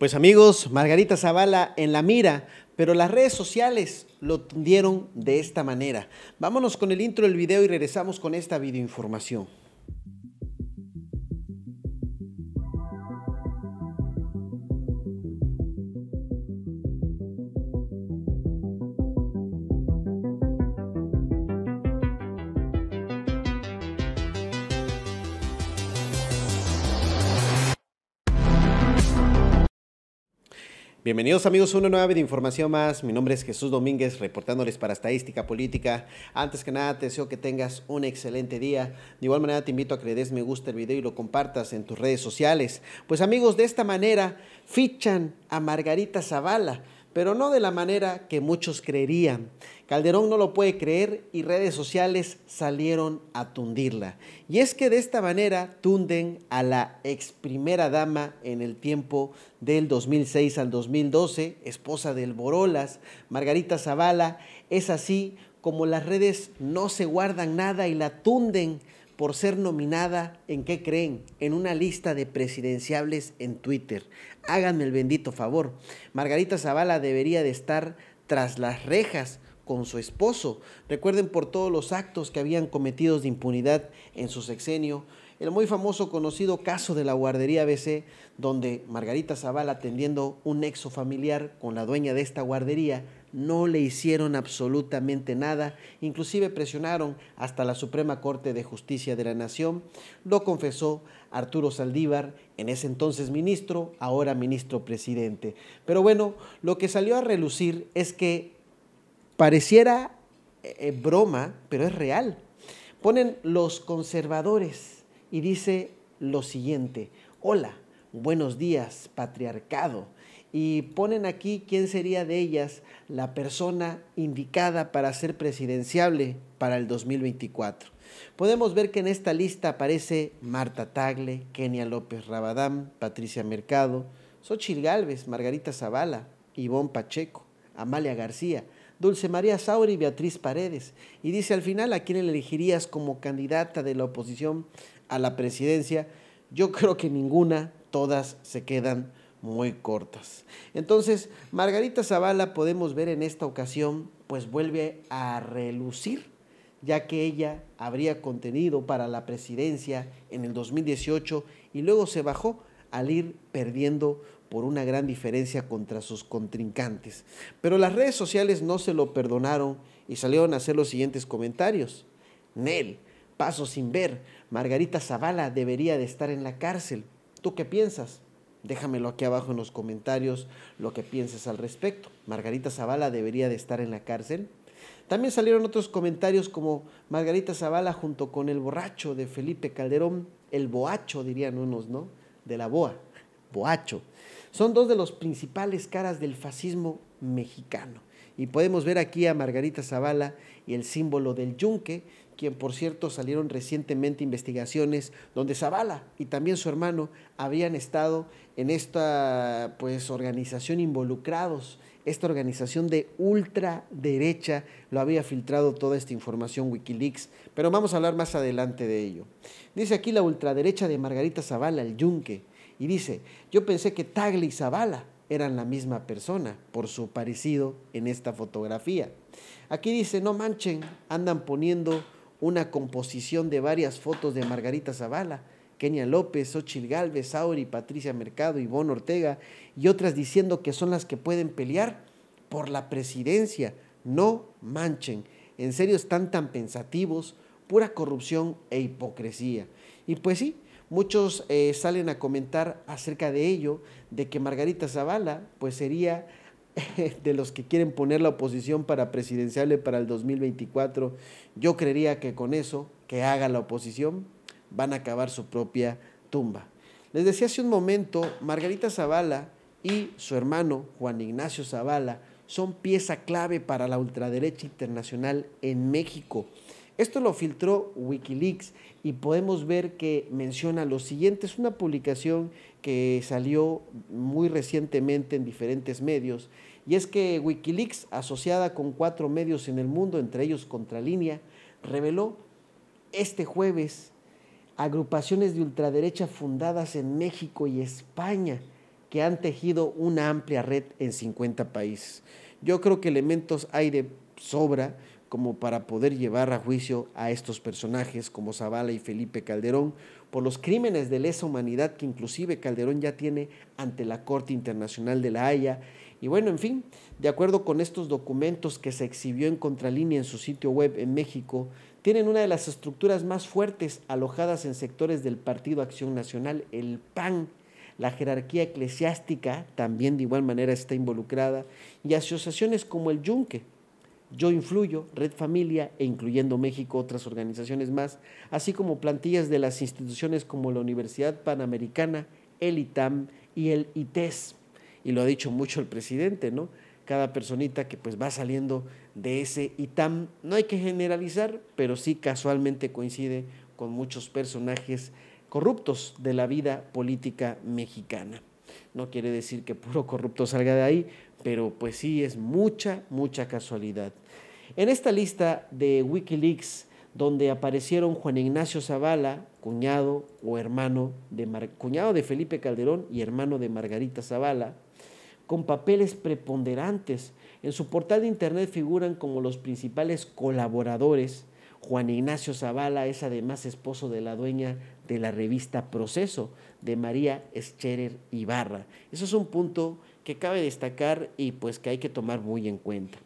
Pues amigos, Margarita Zavala en la mira, pero las redes sociales lo tendieron de esta manera. Vámonos con el intro del video y regresamos con esta videoinformación. Bienvenidos amigos a una nueva de información más. Mi nombre es Jesús Domínguez, reportándoles para Estadística Política. Antes que nada, te deseo que tengas un excelente día. De igual manera, te invito a que le des me gusta el video y lo compartas en tus redes sociales. Pues amigos, de esta manera fichan a Margarita Zavala pero no de la manera que muchos creerían. Calderón no lo puede creer y redes sociales salieron a tundirla. Y es que de esta manera tunden a la ex primera dama en el tiempo del 2006 al 2012, esposa del Borolas, Margarita Zavala. Es así como las redes no se guardan nada y la tunden por ser nominada, ¿en qué creen? En una lista de presidenciables en Twitter. Háganme el bendito favor. Margarita Zavala debería de estar tras las rejas con su esposo. Recuerden por todos los actos que habían cometido de impunidad en su sexenio. El muy famoso conocido caso de la guardería BC, donde Margarita Zavala atendiendo un nexo familiar con la dueña de esta guardería, no le hicieron absolutamente nada, inclusive presionaron hasta la Suprema Corte de Justicia de la Nación, lo confesó Arturo Saldívar, en ese entonces ministro, ahora ministro presidente. Pero bueno, lo que salió a relucir es que pareciera eh, eh, broma, pero es real. Ponen los conservadores y dice lo siguiente, hola, buenos días, patriarcado y ponen aquí quién sería de ellas la persona indicada para ser presidenciable para el 2024. Podemos ver que en esta lista aparece Marta Tagle, Kenia López Rabadán, Patricia Mercado, Xochil Gálvez, Margarita Zavala, Ivón Pacheco, Amalia García, Dulce María Sauri y Beatriz Paredes. Y dice al final a quién elegirías como candidata de la oposición a la presidencia. Yo creo que ninguna, todas se quedan muy cortas. Entonces, Margarita Zavala podemos ver en esta ocasión, pues vuelve a relucir, ya que ella habría contenido para la presidencia en el 2018 y luego se bajó al ir perdiendo por una gran diferencia contra sus contrincantes. Pero las redes sociales no se lo perdonaron y salieron a hacer los siguientes comentarios. Nel, paso sin ver, Margarita Zavala debería de estar en la cárcel. ¿Tú qué piensas? Déjamelo aquí abajo en los comentarios lo que pienses al respecto. Margarita Zavala debería de estar en la cárcel. También salieron otros comentarios como Margarita Zavala junto con el borracho de Felipe Calderón, el boacho dirían unos, ¿no? De la boa, boacho. Son dos de los principales caras del fascismo mexicano. Y podemos ver aquí a Margarita Zavala y el símbolo del yunque quien por cierto salieron recientemente investigaciones donde Zavala y también su hermano habían estado en esta pues organización involucrados. Esta organización de ultraderecha lo había filtrado toda esta información Wikileaks, pero vamos a hablar más adelante de ello. Dice aquí la ultraderecha de Margarita Zavala, el yunque, y dice, yo pensé que Tagli y Zavala eran la misma persona por su parecido en esta fotografía. Aquí dice, no manchen, andan poniendo una composición de varias fotos de Margarita Zavala, Kenia López, Ochil Galvez, Sauri, Patricia Mercado, Ivonne Ortega y otras diciendo que son las que pueden pelear por la presidencia. No manchen. En serio están tan pensativos, pura corrupción e hipocresía. Y pues sí, muchos eh, salen a comentar acerca de ello, de que Margarita Zavala pues sería de los que quieren poner la oposición para presidenciable para el 2024, yo creería que con eso que haga la oposición van a acabar su propia tumba. Les decía hace un momento, Margarita Zavala y su hermano Juan Ignacio Zavala son pieza clave para la ultraderecha internacional en México. Esto lo filtró Wikileaks y podemos ver que menciona lo siguiente, es una publicación que salió muy recientemente en diferentes medios, y es que Wikileaks, asociada con cuatro medios en el mundo, entre ellos Contralínea, reveló este jueves agrupaciones de ultraderecha fundadas en México y España que han tejido una amplia red en 50 países. Yo creo que elementos hay de sobra como para poder llevar a juicio a estos personajes como Zavala y Felipe Calderón por los crímenes de lesa humanidad que inclusive Calderón ya tiene ante la Corte Internacional de la Haya. Y bueno, en fin, de acuerdo con estos documentos que se exhibió en contralínea en su sitio web en México, tienen una de las estructuras más fuertes alojadas en sectores del Partido Acción Nacional, el PAN. La jerarquía eclesiástica también de igual manera está involucrada y asociaciones como el Yunque, yo Influyo, Red Familia e Incluyendo México, otras organizaciones más, así como plantillas de las instituciones como la Universidad Panamericana, el ITAM y el ITES. Y lo ha dicho mucho el presidente, ¿no? Cada personita que pues, va saliendo de ese ITAM, no hay que generalizar, pero sí casualmente coincide con muchos personajes corruptos de la vida política mexicana. No quiere decir que puro corrupto salga de ahí, pero pues sí, es mucha, mucha casualidad. En esta lista de Wikileaks, donde aparecieron Juan Ignacio Zavala, cuñado o hermano de cuñado de Felipe Calderón y hermano de Margarita Zavala, con papeles preponderantes. En su portal de internet figuran como los principales colaboradores Juan Ignacio Zavala es además esposo de la dueña de la revista Proceso, de María Scherer Ibarra. Eso es un punto que cabe destacar y pues que hay que tomar muy en cuenta.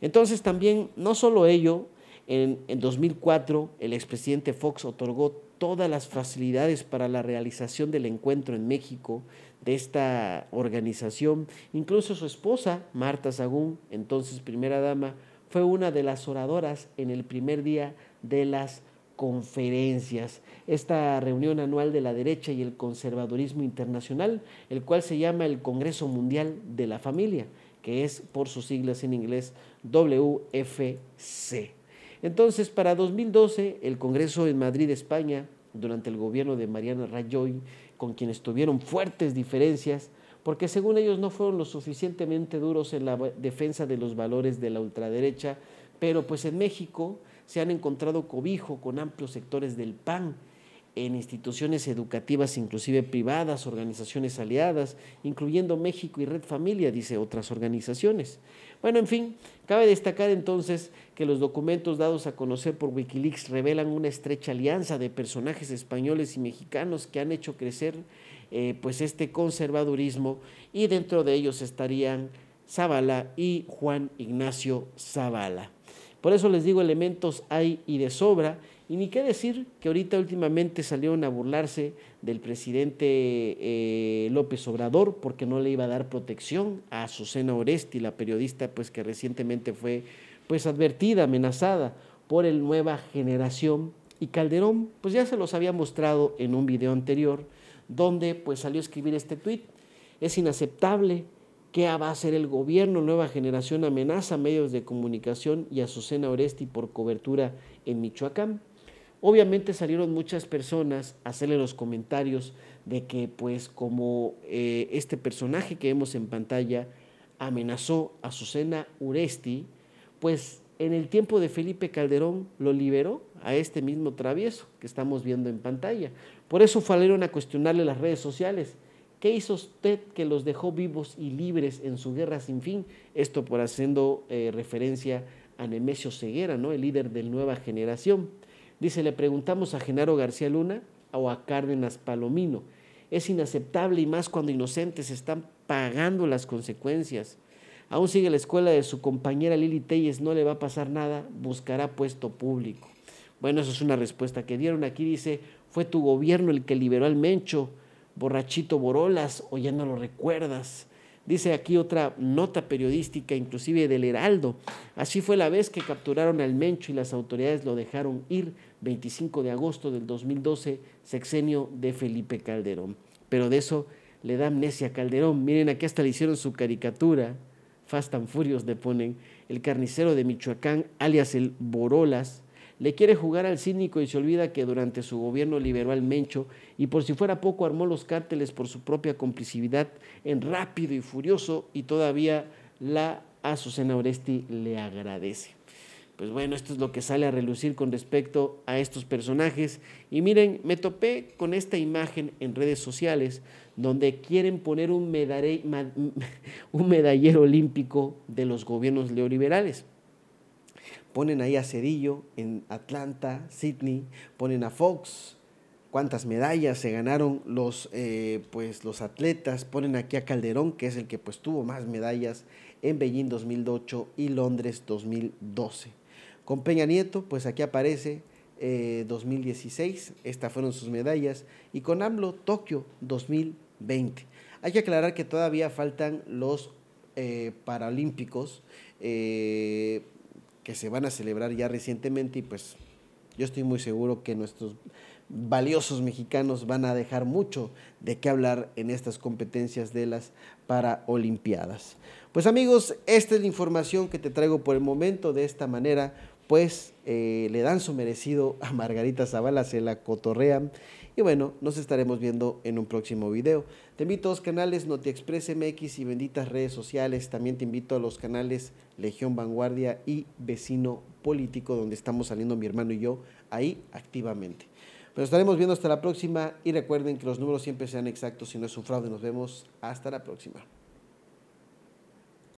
Entonces también, no solo ello, en, 2004 el expresidente Fox otorgó todas las facilidades para la realización del encuentro en México de esta organización. Incluso su esposa, Marta Sagún, entonces primera dama, fue una de las oradoras en el primer día de las conferencias, esta reunión anual de la derecha y el conservadurismo internacional, el cual se llama el Congreso Mundial de la Familia, que es por sus siglas en inglés WFC. Entonces, para 2012, el Congreso en Madrid, España, durante el gobierno de Mariana Rajoy, con quienes tuvieron fuertes diferencias, porque según ellos no fueron lo suficientemente duros en la defensa de los valores de la ultraderecha, pero pues en México se han encontrado cobijo con amplios sectores del PAN en instituciones educativas, inclusive privadas, organizaciones aliadas, incluyendo México y Red Familia, dice otras organizaciones. Bueno, en fin, cabe destacar entonces que los documentos dados a conocer por Wikileaks revelan una estrecha alianza de personajes españoles y mexicanos que han hecho crecer eh, pues este conservadurismo y dentro de ellos estarían Zavala y Juan Ignacio Zavala. Por eso les digo, elementos hay y de sobra y ni qué decir que ahorita últimamente salieron a burlarse del presidente eh, López Obrador porque no le iba a dar protección a Azucena Oresti, la periodista pues, que recientemente fue pues, advertida, amenazada por el Nueva Generación. Y Calderón pues, ya se los había mostrado en un video anterior donde pues, salió a escribir este tuit. Es inaceptable que va a hacer el gobierno? Nueva generación amenaza a medios de comunicación y a Susana Oresti por cobertura en Michoacán. Obviamente salieron muchas personas a hacerle los comentarios de que pues como eh, este personaje que vemos en pantalla amenazó a Susana Uresti, pues en el tiempo de Felipe Calderón lo liberó a este mismo travieso que estamos viendo en pantalla. Por eso salieron a cuestionarle las redes sociales. ¿Qué hizo usted que los dejó vivos y libres en su guerra sin fin? Esto por haciendo eh, referencia a Nemesio Ceguera, ¿no? el líder de Nueva Generación. Dice, le preguntamos a Genaro García Luna o a Cárdenas Palomino. Es inaceptable y más cuando inocentes están pagando las consecuencias. Aún sigue la escuela de su compañera Lili Telles, no le va a pasar nada, buscará puesto público. Bueno, esa es una respuesta que dieron. Aquí dice, fue tu gobierno el que liberó al Mencho, borrachito Borolas, o ya no lo recuerdas. Dice aquí otra nota periodística, inclusive del Heraldo. Así fue la vez que capturaron al Mencho y las autoridades lo dejaron ir 25 de agosto del 2012, sexenio de Felipe Calderón. Pero de eso le da amnesia Calderón. Miren, aquí hasta le hicieron su caricatura. Fast and le ponen. El carnicero de Michoacán, alias el Borolas, le quiere jugar al cínico y se olvida que durante su gobierno liberó al Mencho y por si fuera poco armó los cárteles por su propia complicidad en rápido y furioso y todavía la Azucena Oresti le agradece. Pues bueno, esto es lo que sale a relucir con respecto a estos personajes. Y miren, me topé con esta imagen en redes sociales donde quieren poner un, medallero olímpico de los gobiernos neoliberales ponen ahí a Cerillo en Atlanta, Sydney, ponen a Fox, cuántas medallas se ganaron los, eh, pues, los atletas, ponen aquí a Calderón, que es el que pues, tuvo más medallas en Beijing 2008 y Londres 2012. Con Peña Nieto, pues aquí aparece 2016, eh, estas fueron sus medallas, y con AMLO, Tokio 2020. Hay que aclarar que todavía faltan los eh, Paralímpicos que se van a celebrar ya recientemente y pues yo estoy muy seguro que nuestros valiosos mexicanos van a dejar mucho de qué hablar en estas competencias de las paraolimpiadas. Pues amigos, esta es la información que te traigo por el momento. De esta manera pues eh, le dan su merecido a Margarita Zavala, se la cotorrean. Y bueno, nos estaremos viendo en un próximo video. Te invito a los canales NotiExpress MX y benditas redes sociales. También te invito a los canales Legión Vanguardia y Vecino Político, donde estamos saliendo mi hermano y yo ahí activamente. Pero estaremos viendo hasta la próxima y recuerden que los números siempre sean exactos si no es un fraude. Nos vemos hasta la próxima.